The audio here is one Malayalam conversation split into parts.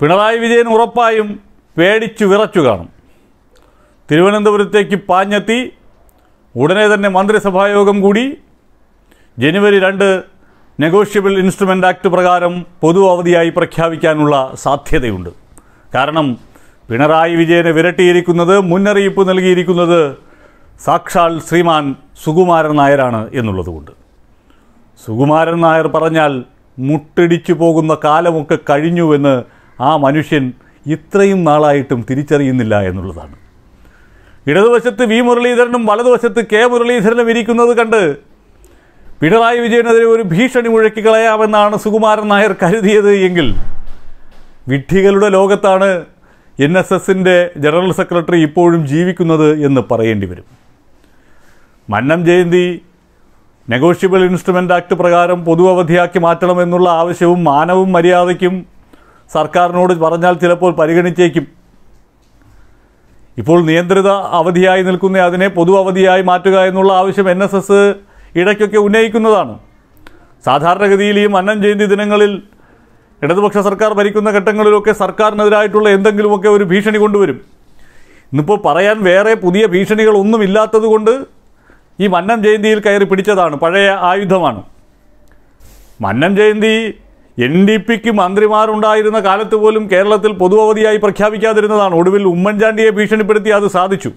പിണറായി വിജയൻ ഉറപ്പായും പേടിച്ചു വിറച്ചു കാണും തിരുവനന്തപുരത്തേക്ക് പാഞ്ഞെത്തി ഉടനെ തന്നെ മന്ത്രിസഭായോഗം കൂടി ജനുവരി രണ്ട് നെഗോഷ്യബിൾ ഇൻസ്ട്രുമെൻ്റ് ആക്ട് പ്രകാരം പൊതു അവധിയായി പ്രഖ്യാപിക്കാനുള്ള സാധ്യതയുണ്ട് കാരണം പിണറായി വിജയനെ വിരട്ടിയിരിക്കുന്നത് മുന്നറിയിപ്പ് നൽകിയിരിക്കുന്നത് സാക്ഷാൽ ശ്രീമാൻ സുകുമാരൻ നായരാണ് എന്നുള്ളതുകൊണ്ട് സുകുമാരൻ നായർ പറഞ്ഞാൽ മുട്ടിടിച്ചു പോകുന്ന കാലമൊക്കെ കഴിഞ്ഞുവെന്ന് ആ മനുഷ്യൻ ഇത്രയും നാളായിട്ടും തിരിച്ചറിയുന്നില്ല എന്നുള്ളതാണ് ഇടതുവശത്ത് വി മുരളീധരനും വലതുവശത്ത് കെ മുരളീധരനും ഇരിക്കുന്നത് കണ്ട് പിണറായി വിജയനെതിരെ ഒരു ഭീഷണി മുഴക്കി കളയാമെന്നാണ് സുകുമാരൻ നായർ കരുതിയത് എങ്കിൽ വിഡ്ഢികളുടെ ലോകത്താണ് എൻ എസ് എസിൻ്റെ ജനറൽ സെക്രട്ടറി ഇപ്പോഴും ജീവിക്കുന്നത് എന്ന് പറയേണ്ടി വരും Mannam Jayanthi negotiable instrument act പ്രകാരം പൊതു അവധിയാക്കി മാറ്റണമെന്നുള്ള ആവശ്യവും മാനവും മര്യാദയ്ക്കും സർക്കാരിനോട് പറഞ്ഞാൽ ചിലപ്പോൾ പരിഗണിച്ചേക്കും ഇപ്പോൾ നിയന്ത്രിത അവധിയായി നിൽക്കുന്ന അതിനെ പൊതു അവധിയായി മാറ്റുക എന്നുള്ള ആവശ്യം എൻ എസ് എസ് ഇടയ്ക്കൊക്കെ ഉന്നയിക്കുന്നതാണ് സാധാരണഗതിയിൽ ഈ മന്നം ജയന്തി ദിനങ്ങളിൽ ഇടതുപക്ഷ സർക്കാർ ഭരിക്കുന്ന ഘട്ടങ്ങളിലൊക്കെ സർക്കാരിനെതിരായിട്ടുള്ള എന്തെങ്കിലുമൊക്കെ ഒരു ഭീഷണി കൊണ്ടുവരും ഇന്നിപ്പോൾ പറയാൻ വേറെ പുതിയ ഭീഷണികളൊന്നും കൊണ്ട് ഈ മന്നം ജയന്തിയിൽ കയറി പിടിച്ചതാണ് പഴയ ആയുധമാണ് മന്നം ജയന്തി എൻ ഡി പിക്ക് മന്ത്രിമാരുണ്ടായിരുന്ന കാലത്ത് പോലും കേരളത്തിൽ പൊതു അവധിയായി പ്രഖ്യാപിക്കാതിരുന്നതാണ് ഒടുവിൽ ഉമ്മൻചാണ്ടിയെ ഭീഷണിപ്പെടുത്തി അത് സാധിച്ചു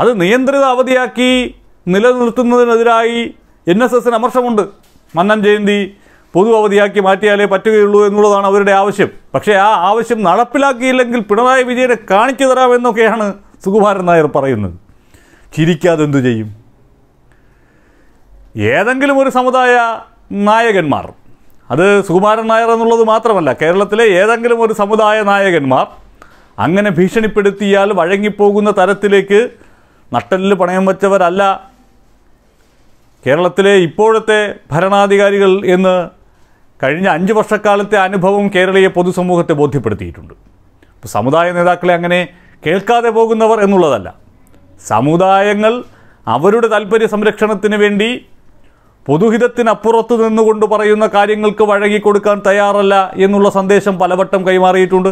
അത് നിയന്ത്രിത അവധിയാക്കി നിലനിർത്തുന്നതിനെതിരായി എൻ എസ് എസിന് അമർഷമുണ്ട് മന്നം ജയന്തി പൊതു അവധിയാക്കി മാറ്റിയാലേ പറ്റുകയുള്ളൂ എന്നുള്ളതാണ് അവരുടെ ആവശ്യം പക്ഷേ ആ ആവശ്യം നടപ്പിലാക്കിയില്ലെങ്കിൽ പിണറായി വിജയനെ കാണിച്ചു തരാമെന്നൊക്കെയാണ് സുകുമാരൻ നായർ പറയുന്നത് ചിരിക്കാതെന്തു ചെയ്യും ഏതെങ്കിലും ഒരു സമുദായ നായകന്മാർ അത് സുകുമാരൻ നായർ എന്നുള്ളത് മാത്രമല്ല കേരളത്തിലെ ഏതെങ്കിലും ഒരു സമുദായ നായകന്മാർ അങ്ങനെ ഭീഷണിപ്പെടുത്തിയാൽ വഴങ്ങിപ്പോകുന്ന തരത്തിലേക്ക് നട്ടലിൽ പണയം വച്ചവരല്ല കേരളത്തിലെ ഇപ്പോഴത്തെ ഭരണാധികാരികൾ എന്ന് കഴിഞ്ഞ അഞ്ച് വർഷക്കാലത്തെ അനുഭവം കേരളീയ പൊതുസമൂഹത്തെ ബോധ്യപ്പെടുത്തിയിട്ടുണ്ട് ഇപ്പോൾ സമുദായ നേതാക്കളെ അങ്ങനെ കേൾക്കാതെ പോകുന്നവർ എന്നുള്ളതല്ല സമുദായങ്ങൾ അവരുടെ താല്പര്യ സംരക്ഷണത്തിന് വേണ്ടി പൊതുഹിതത്തിനപ്പുറത്ത് നിന്നുകൊണ്ട് പറയുന്ന കാര്യങ്ങൾക്ക് വഴങ്ങിക്കൊടുക്കാൻ തയ്യാറല്ല എന്നുള്ള സന്ദേശം പലവട്ടം കൈമാറിയിട്ടുണ്ട്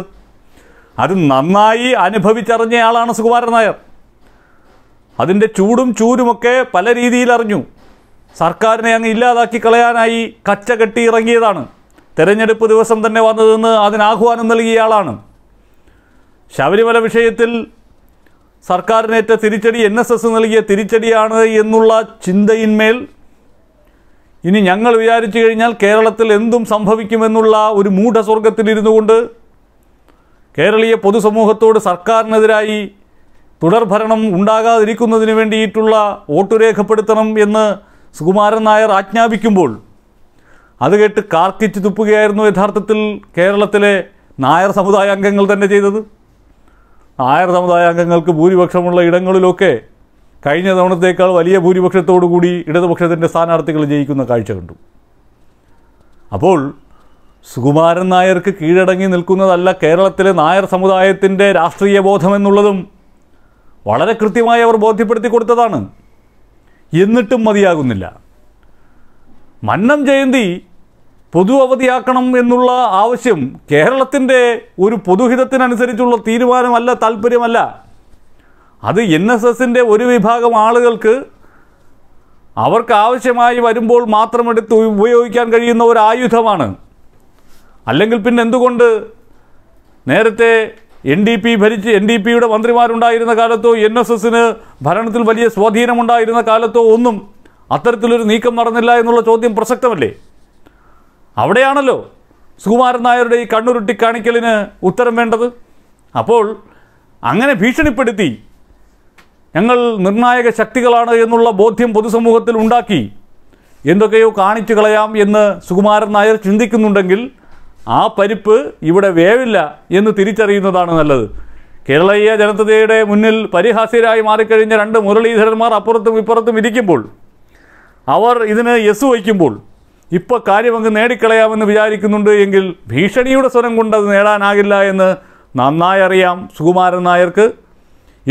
അത് നന്നായി അനുഭവിച്ചറിഞ്ഞയാളാണ് സുകുമാരൻ നായർ അതിൻ്റെ ചൂടും ചൂരുമൊക്കെ പല രീതിയിൽ അറിഞ്ഞു സർക്കാരിനെ അങ്ങ് ഇല്ലാതാക്കി കളയാനായി കച്ച കെട്ടി ഇറങ്ങിയതാണ് തെരഞ്ഞെടുപ്പ് ദിവസം തന്നെ വന്നതെന്ന് അതിനാഹ്വാനം നൽകിയയാളാണ് ശബരിമല വിഷയത്തിൽ സർക്കാരിനേറ്റ തിരിച്ചടി എൻ എസ് എസ് നൽകിയ തിരിച്ചടിയാണ് എന്നുള്ള ചിന്തയിന്മേൽ ഇനി ഞങ്ങൾ വിചാരിച്ചു കഴിഞ്ഞാൽ കേരളത്തിൽ എന്തും സംഭവിക്കുമെന്നുള്ള ഒരു മൂഢസ്വർഗത്തിലിരുന്നു കൊണ്ട് കേരളീയ പൊതുസമൂഹത്തോട് സർക്കാരിനെതിരായി തുടർഭരണം ഉണ്ടാകാതിരിക്കുന്നതിന് വേണ്ടിയിട്ടുള്ള വോട്ട് രേഖപ്പെടുത്തണം എന്ന് സുകുമാരൻ നായർ ആജ്ഞാപിക്കുമ്പോൾ അത് കേട്ട് കാർക്കിച്ച് തുപ്പുകയായിരുന്നു യഥാർത്ഥത്തിൽ കേരളത്തിലെ നായർ സമുദായ അംഗങ്ങൾ തന്നെ ചെയ്തത് നായർ സമുദായ അംഗങ്ങൾക്ക് ഭൂരിപക്ഷമുള്ള ഇടങ്ങളിലൊക്കെ കഴിഞ്ഞ തവണത്തേക്കാൾ വലിയ ഭൂരിപക്ഷത്തോടുകൂടി ഇടതുപക്ഷത്തിൻ്റെ സ്ഥാനാർത്ഥികൾ ജയിക്കുന്ന കാഴ്ച കണ്ടു അപ്പോൾ സുകുമാരൻ നായർക്ക് കീഴടങ്ങി നിൽക്കുന്നതല്ല കേരളത്തിലെ നായർ സമുദായത്തിൻ്റെ രാഷ്ട്രീയ ബോധമെന്നുള്ളതും വളരെ കൃത്യമായി അവർ ബോധ്യപ്പെടുത്തി കൊടുത്തതാണ് എന്നിട്ടും മതിയാകുന്നില്ല മന്നം ജയന്തി പൊതു അവധിയാക്കണം എന്നുള്ള ആവശ്യം കേരളത്തിൻ്റെ ഒരു പൊതുഹിതത്തിനനുസരിച്ചുള്ള തീരുമാനമല്ല താല്പര്യമല്ല അത് എൻ എസ് എസിൻ്റെ ഒരു വിഭാഗം ആളുകൾക്ക് അവർക്ക് ആവശ്യമായി വരുമ്പോൾ മാത്രം എടുത്ത് ഉപയോഗിക്കാൻ കഴിയുന്ന ഒരു ആയുധമാണ് അല്ലെങ്കിൽ പിന്നെ എന്തുകൊണ്ട് നേരത്തെ എൻ ഡി പി ഭരിച്ച് എൻ ഡി പിയുടെ മന്ത്രിമാരുണ്ടായിരുന്ന കാലത്തോ എൻ എസ് എസിന് ഭരണത്തിൽ വലിയ സ്വാധീനമുണ്ടായിരുന്ന കാലത്തോ ഒന്നും അത്തരത്തിലൊരു നീക്കം നടന്നില്ല എന്നുള്ള ചോദ്യം പ്രസക്തമല്ലേ അവിടെയാണല്ലോ സുകുമാരൻ നായരുടെ ഈ കണ്ണുരുട്ടി കാണിക്കലിന് ഉത്തരം വേണ്ടത് അപ്പോൾ അങ്ങനെ ഭീഷണിപ്പെടുത്തി ഞങ്ങൾ നിർണായക ശക്തികളാണ് എന്നുള്ള ബോധ്യം പൊതുസമൂഹത്തിൽ ഉണ്ടാക്കി എന്തൊക്കെയോ കാണിച്ചു കളയാം എന്ന് സുകുമാരൻ നായർ ചിന്തിക്കുന്നുണ്ടെങ്കിൽ ആ പരിപ്പ് ഇവിടെ വേവില്ല എന്ന് തിരിച്ചറിയുന്നതാണ് നല്ലത് കേരളീയ ജനതയുടെ മുന്നിൽ പരിഹാസ്യരായി മാറിക്കഴിഞ്ഞ രണ്ട് മുരളീധരന്മാർ അപ്പുറത്തും ഇപ്പുറത്തും ഇരിക്കുമ്പോൾ അവർ ഇതിന് യെസ് വയ്ക്കുമ്പോൾ ഇപ്പോൾ കാര്യമങ്ങ് നേടിക്കളയാമെന്ന് വിചാരിക്കുന്നുണ്ട് എങ്കിൽ ഭീഷണിയുടെ സ്വരം കൊണ്ടത് നേടാനാകില്ല എന്ന് നന്നായി അറിയാം സുകുമാരൻ നായർക്ക്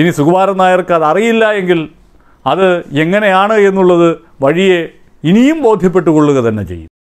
ഇനി സുകുമാരൻ നായർക്ക് അത് അറിയില്ല എങ്കിൽ അത് എങ്ങനെയാണ് എന്നുള്ളത് വഴിയെ ഇനിയും ബോധ്യപ്പെട്ടുകൊള്ളുക തന്നെ ചെയ്യും